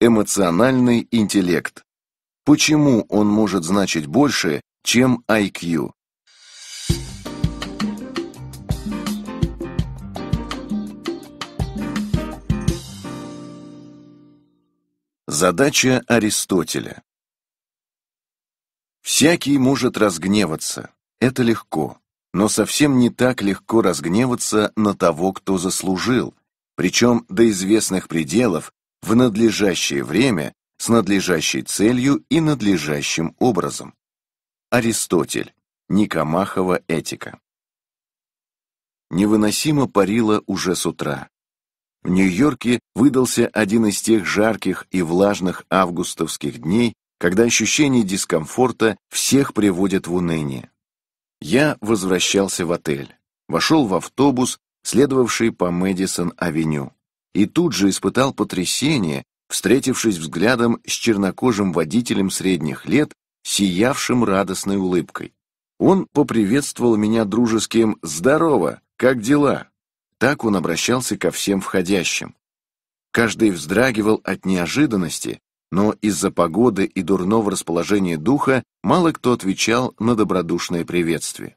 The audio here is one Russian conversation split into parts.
Эмоциональный интеллект. Почему он может значить больше, чем IQ? Задача Аристотеля. Всякий может разгневаться. Это легко, но совсем не так легко разгневаться на того, кто заслужил, причем до известных пределов в надлежащее время, с надлежащей целью и надлежащим образом. Аристотель. Никомахова этика. Невыносимо парило уже с утра. В Нью-Йорке выдался один из тех жарких и влажных августовских дней, когда ощущение дискомфорта всех приводит в уныние. Я возвращался в отель, вошел в автобус, следовавший по Мэдисон-авеню и тут же испытал потрясение, встретившись взглядом с чернокожим водителем средних лет, сиявшим радостной улыбкой. Он поприветствовал меня дружеским «Здорово! Как дела?» Так он обращался ко всем входящим. Каждый вздрагивал от неожиданности, но из-за погоды и дурного расположения духа мало кто отвечал на добродушное приветствие.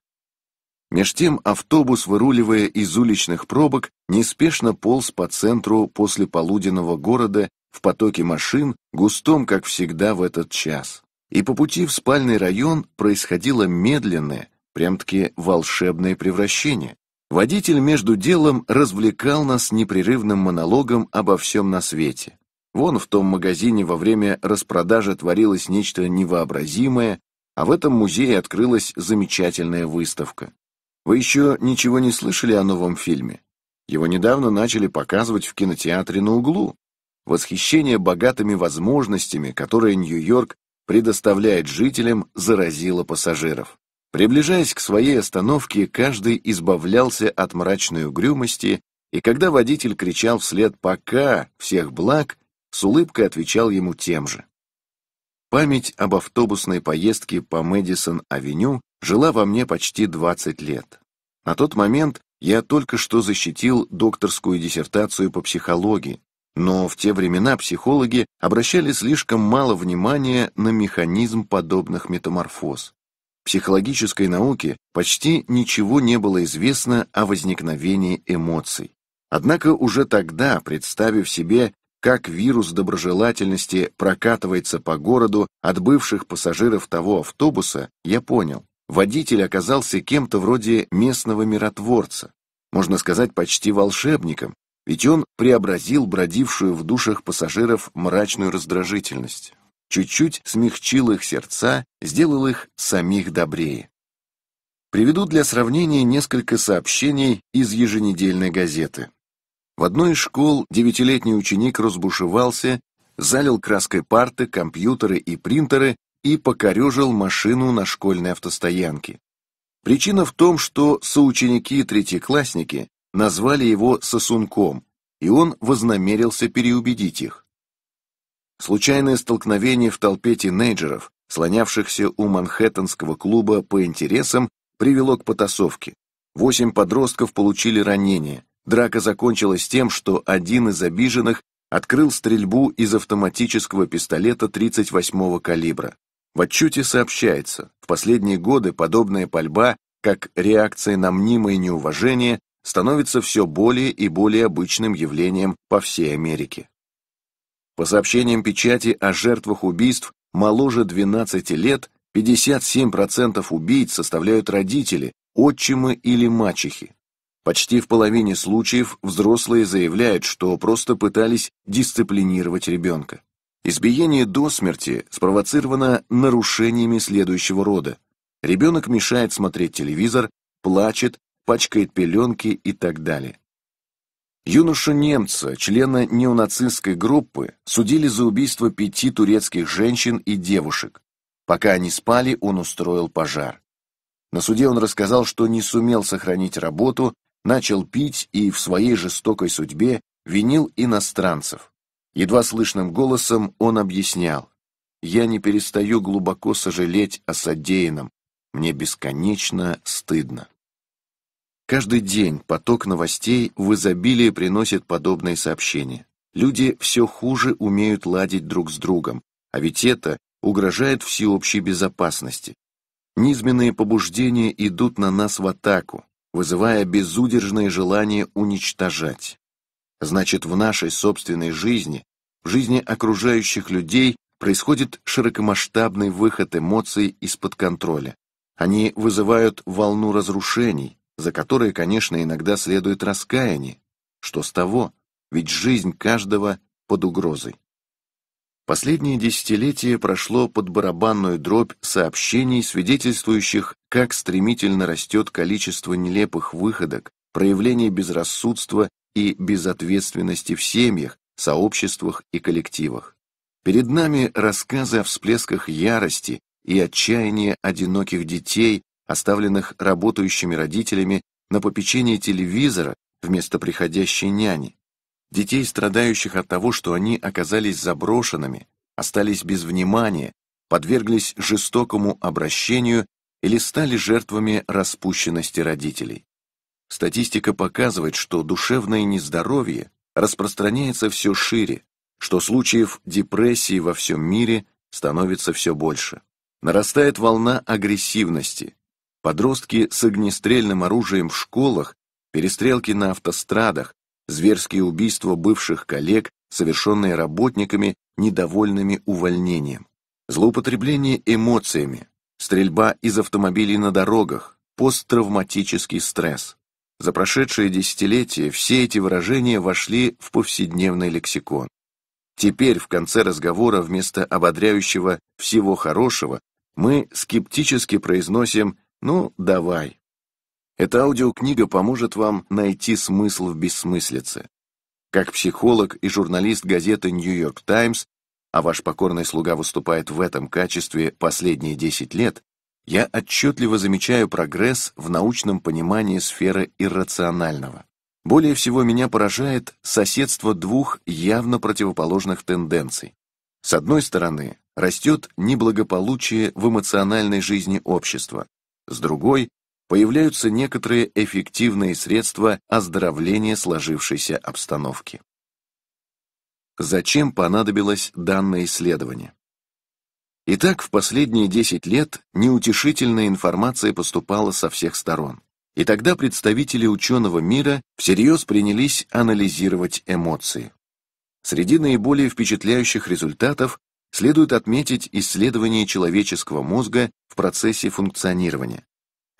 Меж тем автобус, выруливая из уличных пробок, неспешно полз по центру после полуденного города в потоке машин, густом, как всегда, в этот час. И по пути в спальный район происходило медленное, прям-таки волшебное превращение. Водитель между делом развлекал нас непрерывным монологом обо всем на свете. Вон в том магазине во время распродажи творилось нечто невообразимое, а в этом музее открылась замечательная выставка. Вы еще ничего не слышали о новом фильме? Его недавно начали показывать в кинотеатре на углу. Восхищение богатыми возможностями, которые Нью-Йорк предоставляет жителям, заразило пассажиров. Приближаясь к своей остановке, каждый избавлялся от мрачной угрюмости, и когда водитель кричал вслед «пока!» всех благ, с улыбкой отвечал ему тем же. Память об автобусной поездке по Мэдисон-авеню жила во мне почти 20 лет. На тот момент я только что защитил докторскую диссертацию по психологии, но в те времена психологи обращали слишком мало внимания на механизм подобных метаморфоз. психологической науке почти ничего не было известно о возникновении эмоций. Однако уже тогда, представив себе как вирус доброжелательности прокатывается по городу от бывших пассажиров того автобуса, я понял. Водитель оказался кем-то вроде местного миротворца, можно сказать, почти волшебником, ведь он преобразил бродившую в душах пассажиров мрачную раздражительность, чуть-чуть смягчил их сердца, сделал их самих добрее. Приведу для сравнения несколько сообщений из еженедельной газеты. В одной из школ девятилетний ученик разбушевался, залил краской парты, компьютеры и принтеры и покорежил машину на школьной автостоянке. Причина в том, что соученики и третьеклассники назвали его сосунком, и он вознамерился переубедить их. Случайное столкновение в толпе тинейджеров, слонявшихся у Манхэттенского клуба по интересам, привело к потасовке. Восемь подростков получили ранения, Драка закончилась тем, что один из обиженных открыл стрельбу из автоматического пистолета 38-го калибра. В отчете сообщается, в последние годы подобная пальба, как реакция на мнимое неуважение, становится все более и более обычным явлением по всей Америке. По сообщениям печати о жертвах убийств моложе 12 лет 57% убийц составляют родители, отчимы или мачехи. Почти в половине случаев взрослые заявляют, что просто пытались дисциплинировать ребенка. Избиение до смерти спровоцировано нарушениями следующего рода. Ребенок мешает смотреть телевизор, плачет, пачкает пеленки и так далее. Юноша немца члена неонацистской группы, судили за убийство пяти турецких женщин и девушек. Пока они спали, он устроил пожар. На суде он рассказал, что не сумел сохранить работу начал пить и в своей жестокой судьбе винил иностранцев. Едва слышным голосом он объяснял. «Я не перестаю глубоко сожалеть о содеянном. Мне бесконечно стыдно». Каждый день поток новостей в изобилии приносит подобные сообщения. Люди все хуже умеют ладить друг с другом, а ведь это угрожает всеобщей безопасности. Низменные побуждения идут на нас в атаку, вызывая безудержное желание уничтожать. Значит, в нашей собственной жизни, в жизни окружающих людей происходит широкомасштабный выход эмоций из-под контроля. Они вызывают волну разрушений, за которые, конечно, иногда следует раскаяние. Что с того? Ведь жизнь каждого под угрозой. Последнее десятилетие прошло под барабанную дробь сообщений, свидетельствующих, как стремительно растет количество нелепых выходок, проявлений безрассудства и безответственности в семьях, сообществах и коллективах. Перед нами рассказы о всплесках ярости и отчаяния одиноких детей, оставленных работающими родителями на попечении телевизора вместо приходящей няни, детей, страдающих от того, что они оказались заброшенными, остались без внимания, подверглись жестокому обращению или стали жертвами распущенности родителей. Статистика показывает, что душевное нездоровье распространяется все шире, что случаев депрессии во всем мире становится все больше. Нарастает волна агрессивности. Подростки с огнестрельным оружием в школах, перестрелки на автострадах, зверские убийства бывших коллег, совершенные работниками, недовольными увольнением, злоупотребление эмоциями, стрельба из автомобилей на дорогах, посттравматический стресс. За прошедшие десятилетия все эти выражения вошли в повседневный лексикон. Теперь в конце разговора вместо ободряющего «всего хорошего» мы скептически произносим «ну, давай». Эта аудиокнига поможет вам найти смысл в бессмыслице. Как психолог и журналист газеты New York Times, а ваш покорный слуга выступает в этом качестве последние 10 лет, я отчетливо замечаю прогресс в научном понимании сферы иррационального. Более всего меня поражает соседство двух явно противоположных тенденций. С одной стороны, растет неблагополучие в эмоциональной жизни общества, с другой появляются некоторые эффективные средства оздоровления сложившейся обстановки. Зачем понадобилось данное исследование? Итак, в последние 10 лет неутешительная информация поступала со всех сторон. И тогда представители ученого мира всерьез принялись анализировать эмоции. Среди наиболее впечатляющих результатов следует отметить исследование человеческого мозга в процессе функционирования.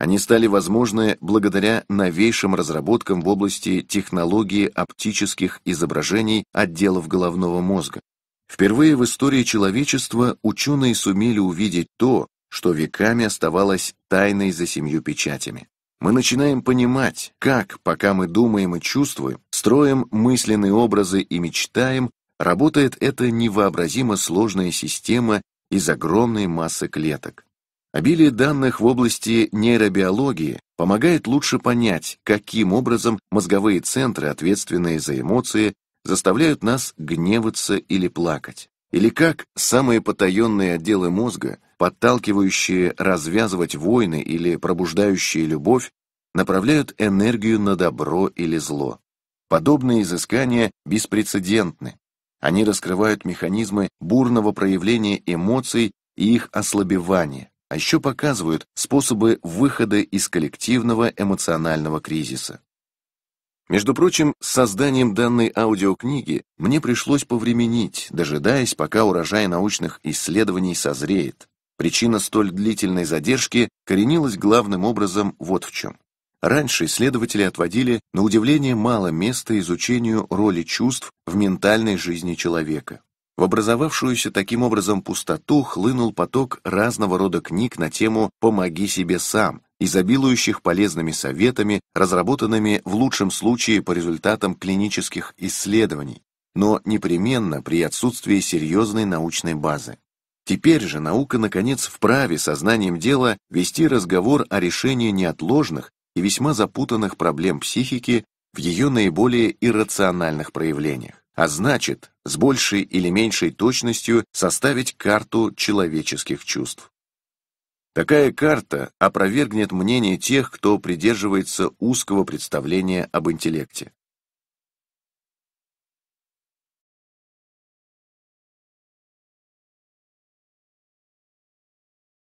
Они стали возможны благодаря новейшим разработкам в области технологии оптических изображений отделов головного мозга. Впервые в истории человечества ученые сумели увидеть то, что веками оставалось тайной за семью печатями. Мы начинаем понимать, как, пока мы думаем и чувствуем, строим мысленные образы и мечтаем, работает эта невообразимо сложная система из огромной массы клеток. Обилие данных в области нейробиологии помогает лучше понять, каким образом мозговые центры, ответственные за эмоции, заставляют нас гневаться или плакать, или как самые потаенные отделы мозга, подталкивающие развязывать войны или пробуждающие любовь, направляют энергию на добро или зло. Подобные изыскания беспрецедентны. Они раскрывают механизмы бурного проявления эмоций и их ослабевания, а еще показывают способы выхода из коллективного эмоционального кризиса. Между прочим, с созданием данной аудиокниги мне пришлось повременить, дожидаясь, пока урожай научных исследований созреет. Причина столь длительной задержки коренилась главным образом вот в чем. Раньше исследователи отводили, на удивление, мало места изучению роли чувств в ментальной жизни человека. В образовавшуюся таким образом пустоту хлынул поток разного рода книг на тему «Помоги себе сам», изобилующих полезными советами, разработанными в лучшем случае по результатам клинических исследований, но непременно при отсутствии серьезной научной базы. Теперь же наука, наконец, вправе сознанием дела вести разговор о решении неотложных и весьма запутанных проблем психики в ее наиболее иррациональных проявлениях а значит, с большей или меньшей точностью составить карту человеческих чувств. Такая карта опровергнет мнение тех, кто придерживается узкого представления об интеллекте.